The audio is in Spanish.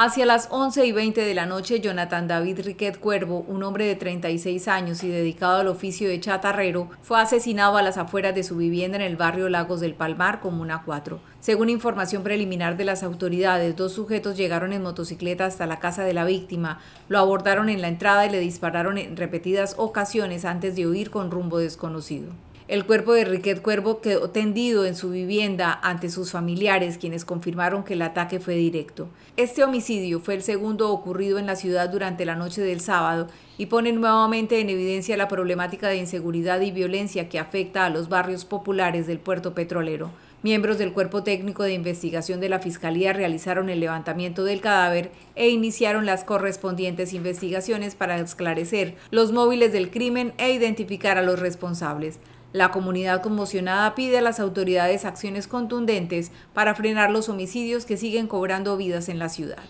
Hacia las 11 y 20 de la noche, Jonathan David Riquet Cuervo, un hombre de 36 años y dedicado al oficio de chatarrero, fue asesinado a las afueras de su vivienda en el barrio Lagos del Palmar, Comuna 4. Según información preliminar de las autoridades, dos sujetos llegaron en motocicleta hasta la casa de la víctima, lo abordaron en la entrada y le dispararon en repetidas ocasiones antes de huir con rumbo desconocido. El cuerpo de Riquet Cuervo quedó tendido en su vivienda ante sus familiares, quienes confirmaron que el ataque fue directo. Este homicidio fue el segundo ocurrido en la ciudad durante la noche del sábado y pone nuevamente en evidencia la problemática de inseguridad y violencia que afecta a los barrios populares del puerto petrolero. Miembros del Cuerpo Técnico de Investigación de la Fiscalía realizaron el levantamiento del cadáver e iniciaron las correspondientes investigaciones para esclarecer los móviles del crimen e identificar a los responsables. La comunidad conmocionada pide a las autoridades acciones contundentes para frenar los homicidios que siguen cobrando vidas en la ciudad.